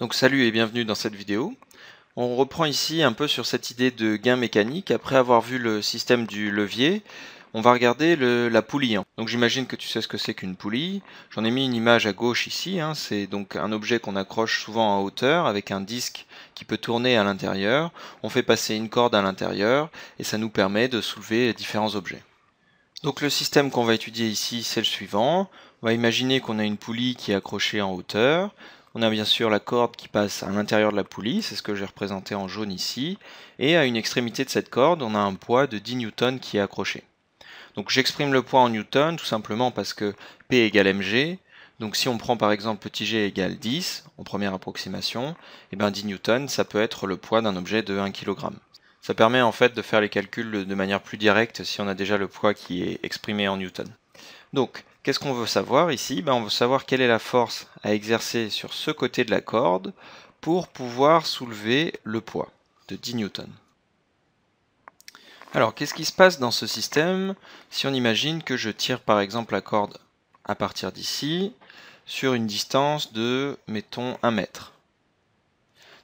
Donc salut et bienvenue dans cette vidéo. On reprend ici un peu sur cette idée de gain mécanique. Après avoir vu le système du levier, on va regarder la poulie. Hein. Donc j'imagine que tu sais ce que c'est qu'une poulie. J'en ai mis une image à gauche ici. Hein. C'est donc un objet qu'on accroche souvent en hauteur avec un disque qui peut tourner à l'intérieur. On fait passer une corde à l'intérieur et ça nous permet de soulever différents objets. Donc le système qu'on va étudier ici, c'est le suivant. On va imaginer qu'on a une poulie qui est accrochée en hauteur. On a bien sûr la corde qui passe à l'intérieur de la poulie, c'est ce que j'ai représenté en jaune ici, et à une extrémité de cette corde, on a un poids de 10 newtons qui est accroché. Donc j'exprime le poids en newton tout simplement parce que P égale mg, donc si on prend par exemple petit g égale 10, en première approximation, et eh bien 10 newtons, ça peut être le poids d'un objet de 1 kg. Ça permet en fait de faire les calculs de manière plus directe si on a déjà le poids qui est exprimé en newton. Donc, qu'est-ce qu'on veut savoir ici ben, On veut savoir quelle est la force à exercer sur ce côté de la corde pour pouvoir soulever le poids de 10 newtons. Alors, qu'est-ce qui se passe dans ce système si on imagine que je tire par exemple la corde à partir d'ici sur une distance de, mettons, 1 mètre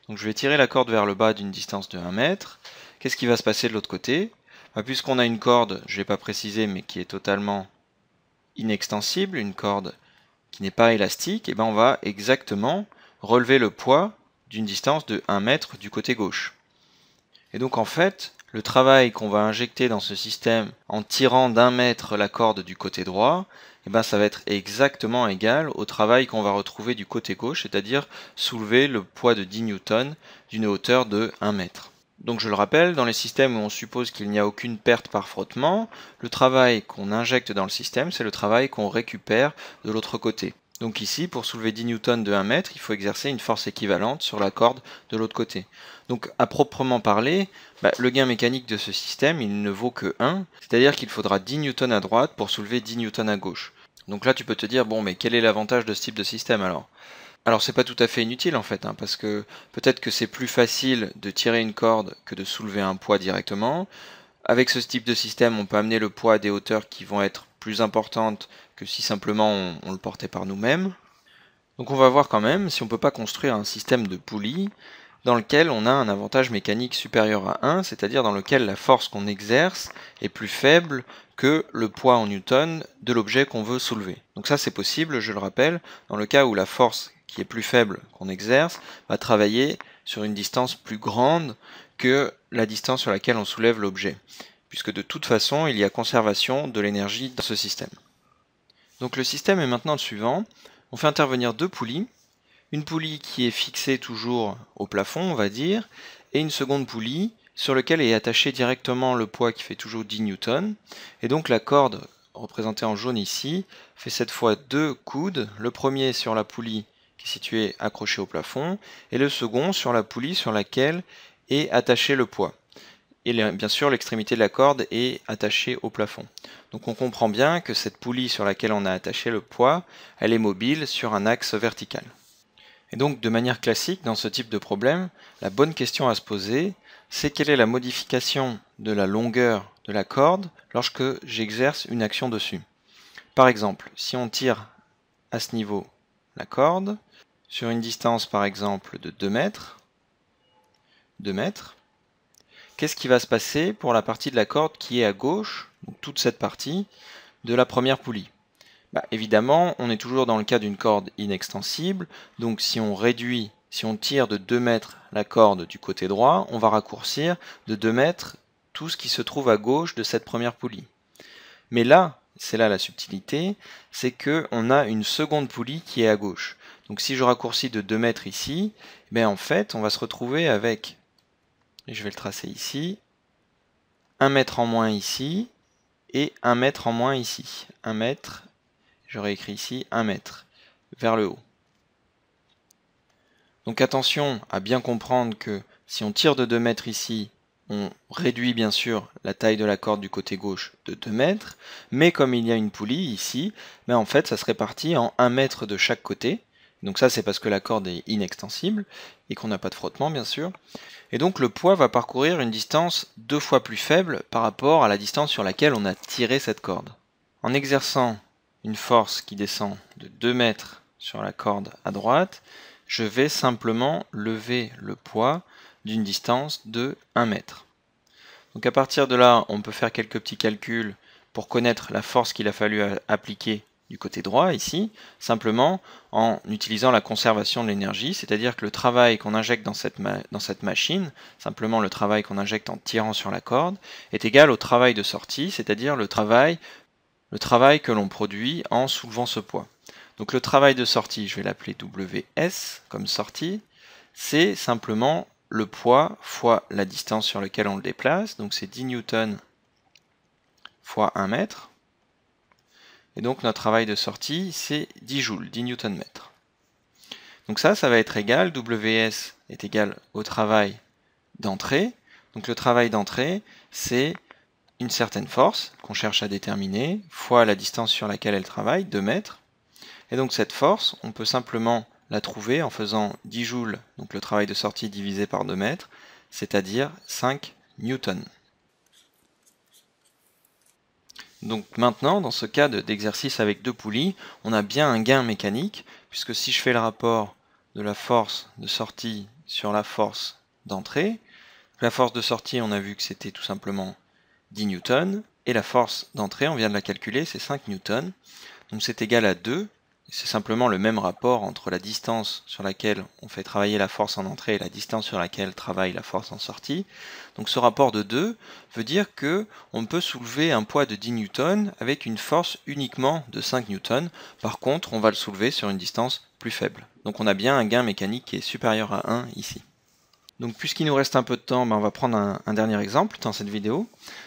Donc je vais tirer la corde vers le bas d'une distance de 1 mètre. Qu'est-ce qui va se passer de l'autre côté ben, Puisqu'on a une corde, je ne l'ai pas préciser, mais qui est totalement inextensible, une corde qui n'est pas élastique, et eh ben on va exactement relever le poids d'une distance de 1 mètre du côté gauche. Et donc en fait, le travail qu'on va injecter dans ce système en tirant d'un mètre la corde du côté droit, et eh ben ça va être exactement égal au travail qu'on va retrouver du côté gauche, c'est-à-dire soulever le poids de 10 newtons d'une hauteur de 1 mètre. Donc je le rappelle, dans les systèmes où on suppose qu'il n'y a aucune perte par frottement, le travail qu'on injecte dans le système, c'est le travail qu'on récupère de l'autre côté. Donc ici, pour soulever 10 newtons de 1 mètre, il faut exercer une force équivalente sur la corde de l'autre côté. Donc à proprement parler, bah, le gain mécanique de ce système, il ne vaut que 1, c'est-à-dire qu'il faudra 10 newtons à droite pour soulever 10 newtons à gauche. Donc là, tu peux te dire, bon, mais quel est l'avantage de ce type de système alors alors c'est pas tout à fait inutile en fait, hein, parce que peut-être que c'est plus facile de tirer une corde que de soulever un poids directement. Avec ce type de système, on peut amener le poids à des hauteurs qui vont être plus importantes que si simplement on, le portait par nous-mêmes. Donc on va voir quand même si on peut pas construire un système de poulies dans lequel on a un avantage mécanique supérieur à 1, c'est-à-dire dans lequel la force qu'on exerce est plus faible que le poids en newton de l'objet qu'on veut soulever. Donc ça c'est possible, je le rappelle, dans le cas où la force qui est plus faible qu'on exerce, va travailler sur une distance plus grande que la distance sur laquelle on soulève l'objet, puisque de toute façon, il y a conservation de l'énergie dans ce système. Donc le système est maintenant le suivant. On fait intervenir deux poulies, une poulie qui est fixée toujours au plafond, on va dire, et une seconde poulie sur laquelle est attaché directement le poids qui fait toujours 10 newtons. Et donc la corde représentée en jaune ici fait cette fois deux coudes, le premier sur la poulie situé accroché au plafond, et le second sur la poulie sur laquelle est attaché le poids. Et bien sûr, l'extrémité de la corde est attachée au plafond. Donc on comprend bien que cette poulie sur laquelle on a attaché le poids, elle est mobile sur un axe vertical. Et donc de manière classique, dans ce type de problème, la bonne question à se poser, c'est quelle est la modification de la longueur de la corde lorsque j'exerce une action dessus. Par exemple, si on tire à ce niveau la corde, sur une distance par exemple de 2 mètres, 2 mètres, qu'est-ce qui va se passer pour la partie de la corde qui est à gauche, donc toute cette partie, de la première poulie bah, Évidemment, on est toujours dans le cas d'une corde inextensible, donc si on réduit, si on tire de 2 mètres la corde du côté droit, on va raccourcir de 2 mètres tout ce qui se trouve à gauche de cette première poulie. Mais là, c'est là la subtilité, c'est qu'on a une seconde poulie qui est à gauche. Donc si je raccourcis de 2 mètres ici, ben en fait, on va se retrouver avec, je vais le tracer ici, 1 mètre en moins ici, et 1 mètre en moins ici. 1 mètre, j'aurais écrit ici 1 mètre, vers le haut. Donc attention à bien comprendre que si on tire de 2 mètres ici, on réduit bien sûr la taille de la corde du côté gauche de 2 mètres, mais comme il y a une poulie ici, ben en fait ça se répartit en 1 mètre de chaque côté, donc ça, c'est parce que la corde est inextensible et qu'on n'a pas de frottement, bien sûr. Et donc le poids va parcourir une distance deux fois plus faible par rapport à la distance sur laquelle on a tiré cette corde. En exerçant une force qui descend de 2 mètres sur la corde à droite, je vais simplement lever le poids d'une distance de 1 mètre. Donc à partir de là, on peut faire quelques petits calculs pour connaître la force qu'il a fallu appliquer du côté droit ici, simplement en utilisant la conservation de l'énergie, c'est-à-dire que le travail qu'on injecte dans cette, machine, simplement le travail qu'on injecte en tirant sur la corde, est égal au travail de sortie, c'est-à-dire le travail, le travail que l'on produit en soulevant ce poids. Donc le travail de sortie, je vais l'appeler WS comme sortie, c'est simplement le poids fois la distance sur laquelle on le déplace, donc c'est 10 newtons fois 1 mètre, et donc notre travail de sortie, c'est 10 joules, 10 newton mètres. Donc ça, ça va être égal, WS est égal au travail d'entrée. Donc le travail d'entrée, c'est une certaine force qu'on cherche à déterminer, fois la distance sur laquelle elle travaille, 2 mètres. Et donc cette force, on peut simplement la trouver en faisant 10 joules, donc le travail de sortie divisé par 2 mètres, c'est-à-dire 5 newtons. Donc maintenant, dans ce cas d'exercice avec deux poulies, on a bien un gain mécanique, puisque si je fais le rapport de la force de sortie sur la force d'entrée, la force de sortie, on a vu que c'était tout simplement 10 N, et la force d'entrée, on vient de la calculer, c'est 5 N, Donc c'est égal à 2, c'est simplement le même rapport entre la distance sur laquelle on fait travailler la force en entrée et la distance sur laquelle travaille la force en sortie. Donc ce rapport de 2 veut dire que on peut soulever un poids de 10 newtons avec une force uniquement de 5 newtons. Par contre, on va le soulever sur une distance plus faible. Donc on a bien un gain mécanique qui est supérieur à 1 ici. Donc puisqu'il nous reste un peu de temps, ben, on va prendre un, dernier exemple dans cette vidéo.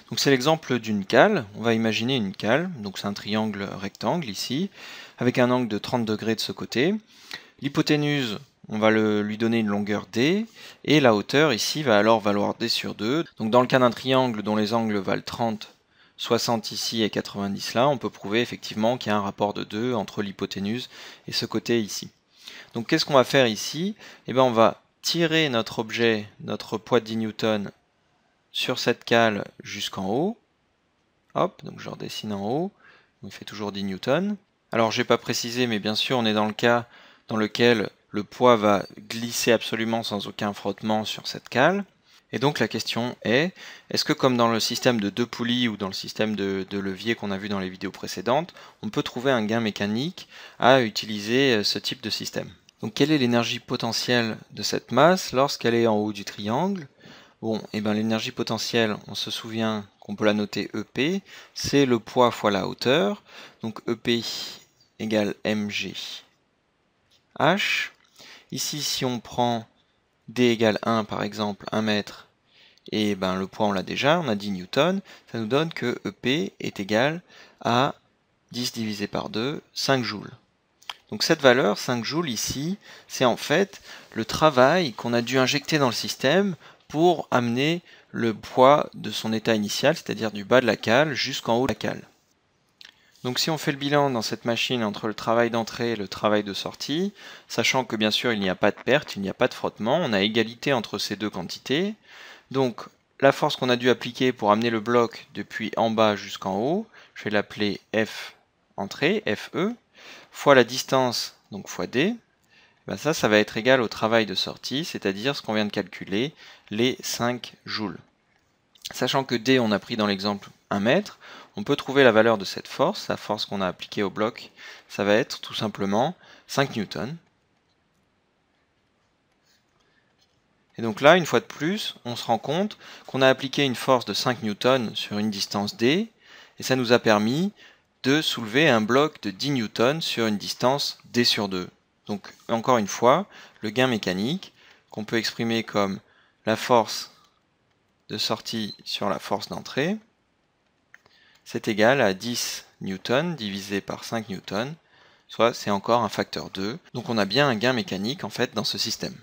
Donc c'est l'exemple d'une cale. On va imaginer une cale, donc c'est un triangle rectangle ici, avec un angle de 30 degrés de ce côté. L'hypoténuse, on va lui donner une longueur d, et la hauteur ici va alors valoir d sur 2. Donc dans le cas d'un triangle dont les angles valent 30, 60 ici et 90 là, on peut prouver effectivement qu'il y a un rapport de 2 entre l'hypoténuse et ce côté ici. Donc qu'est-ce qu'on va faire ici Eh bien on va tirer notre objet, notre poids de 10 newtons, sur cette cale jusqu'en haut. Hop, donc je redessine en haut. Il fait toujours 10 newtons. Alors je n'ai pas précisé, mais bien sûr on est dans le cas dans lequel le poids va glisser absolument sans aucun frottement sur cette cale. Et donc la question est, est-ce que comme dans le système de deux poulies ou dans le système de levier qu'on a vu dans les vidéos précédentes, on peut trouver un gain mécanique à utiliser euh, ce type de système donc quelle est l'énergie potentielle de cette masse lorsqu'elle est en haut du triangle Bon, et eh bien l'énergie potentielle, on se souvient qu'on peut la noter EP, c'est le poids fois la hauteur. Donc EP égale mg h. Ici, si on prend d égale 1 par exemple, 1 mètre, et eh ben le poids on l'a déjà, on a 10 newton, ça nous donne que EP est égal à 10 divisé par 2, 5 joules. Donc cette valeur, 5 joules ici, c'est en fait le travail qu'on a dû injecter dans le système pour amener le poids de son état initial, c'est-à-dire du bas de la cale jusqu'en haut de la cale. Donc si on fait le bilan dans cette machine entre le travail d'entrée et le travail de sortie, sachant que bien sûr il n'y a pas de perte, il n'y a pas de frottement, on a égalité entre ces deux quantités. Donc la force qu'on a dû appliquer pour amener le bloc depuis en bas jusqu'en haut, je vais l'appeler F entrée, FE, fois la distance, donc fois d, eh ben ça, ça va être égal au travail de sortie, c'est-à-dire ce qu'on vient de calculer, les 5 joules. Sachant que d, on a pris dans l'exemple 1 mètre, on peut trouver la valeur de cette force, la force qu'on a appliquée au bloc, ça va être tout simplement 5 newtons. Et donc là, une fois de plus, on se rend compte qu'on a appliqué une force de 5 newtons sur une distance d, et ça nous a permis de soulever un bloc de 10 newtons sur une distance d sur 2. Donc encore une fois, le gain mécanique qu'on peut exprimer comme la force de sortie sur la force d'entrée, c'est égal à 10 newtons divisé par 5 newtons, soit c'est encore un facteur 2. Donc on a bien un gain mécanique en fait dans ce système.